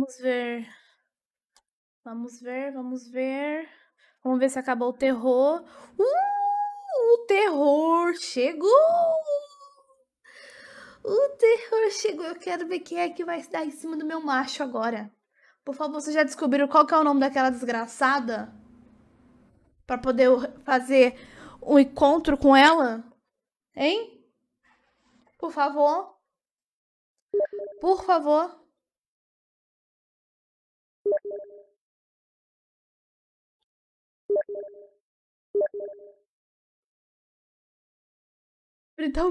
Vamos ver. Vamos ver, vamos ver. Vamos ver se acabou o terror. Uh, o terror chegou! O terror chegou. Eu quero ver quem é que vai se dar em cima do meu macho agora. Por favor, vocês já descobriram qual que é o nome daquela desgraçada? Pra poder fazer um encontro com ela? Hein? Por favor. Por favor. but it don't